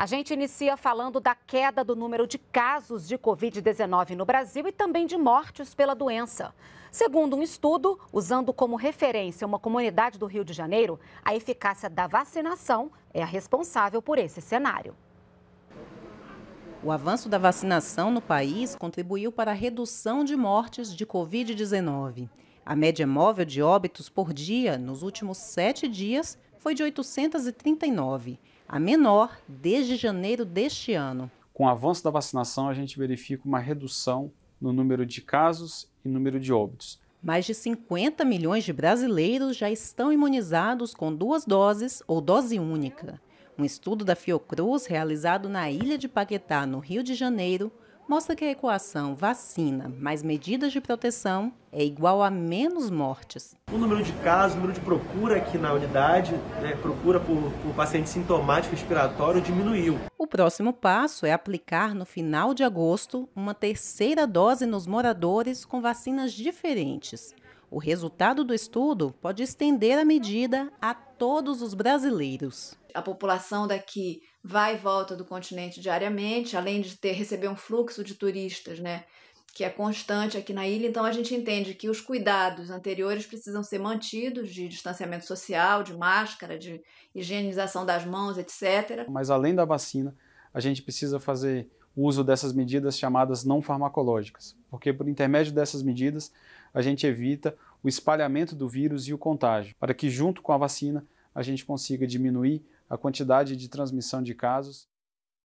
A gente inicia falando da queda do número de casos de Covid-19 no Brasil e também de mortes pela doença. Segundo um estudo, usando como referência uma comunidade do Rio de Janeiro, a eficácia da vacinação é a responsável por esse cenário. O avanço da vacinação no país contribuiu para a redução de mortes de Covid-19. A média móvel de óbitos por dia nos últimos sete dias foi de 839 a menor desde janeiro deste ano. Com o avanço da vacinação, a gente verifica uma redução no número de casos e número de óbitos. Mais de 50 milhões de brasileiros já estão imunizados com duas doses ou dose única. Um estudo da Fiocruz, realizado na ilha de Paquetá, no Rio de Janeiro, mostra que a equação vacina mais medidas de proteção é igual a menos mortes. O número de casos, o número de procura aqui na unidade, né, procura por, por paciente sintomático respiratório, diminuiu. O próximo passo é aplicar no final de agosto uma terceira dose nos moradores com vacinas diferentes. O resultado do estudo pode estender a medida a todos os brasileiros. A população daqui vai e volta do continente diariamente, além de ter receber um fluxo de turistas, né, que é constante aqui na ilha. Então a gente entende que os cuidados anteriores precisam ser mantidos de distanciamento social, de máscara, de higienização das mãos, etc. Mas além da vacina, a gente precisa fazer o uso dessas medidas chamadas não farmacológicas, porque por intermédio dessas medidas a gente evita o espalhamento do vírus e o contágio, para que junto com a vacina a gente consiga diminuir a quantidade de transmissão de casos.